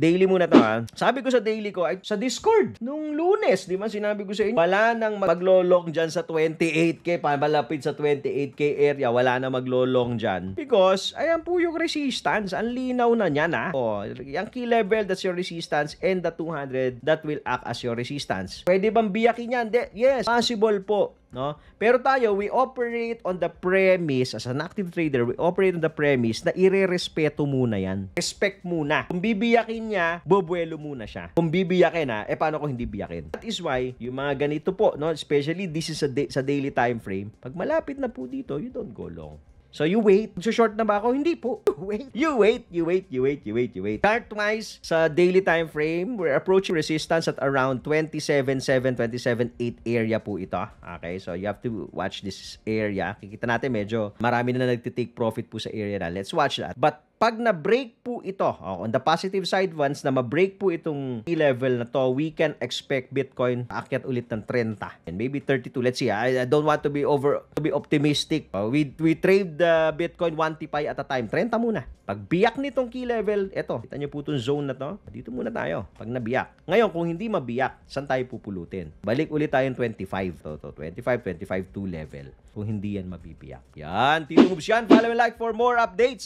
Daily muna to ha. Sabi ko sa daily ko, ay, sa Discord, nung lunes, di ba, sinabi ko sa inyo, wala nang maglolong dyan sa 28K, pamalapit sa 28K area, wala na maglolong dyan. Because, ayan po yung resistance, ang linaw na niyan na. O, oh, yung key level, that's your resistance, and the 200, that will act as your resistance. Pwede bang biyakin yan? De- yes, possible po no? Pero tayo, we operate on the premise, as an active trader, we operate on the premise na irerespeto muna yan. Respect muna. Kung bibiyakin niya, bobuelo muna siya. Kung bibiyakin ha, eh paano kung hindi biyakin? That is why, yung mga ganito po, no? especially this is a sa daily time frame, pag malapit na po dito, you don't go long. So you wait. Short na ba ako? Hindi po. Wait. You wait, you wait, you wait, you wait, you wait. Chart-wise, sa daily time frame, we're approaching resistance at around 27.7, 27.8 area po ito. Okay, so you have to watch this area. Kikita natin medyo marami na nagtitake profit po sa area na. Let's watch that. But pag na-break po ito, oh, on the positive side once na ma-break po itong level na to, we can expect Bitcoin aakyat ulit ng 30 and maybe 32. Let's see. I, ah. I don't want to be over to be optimistic. Oh, we we trade the Bitcoin 1 TPY at a time. 30 muna. Pag biyak nitong key level, eto, kita niyo po itong zone na to. Dito muna tayo pag nabiyak. Ngayon kung hindi mabiyak, saan tayo pupulutin? Balik ulit tayong 25 to, to 25 25 2 level. Kung hindi yan mabibiyak. Yan, Tito Moves yan. Follow and like for more updates.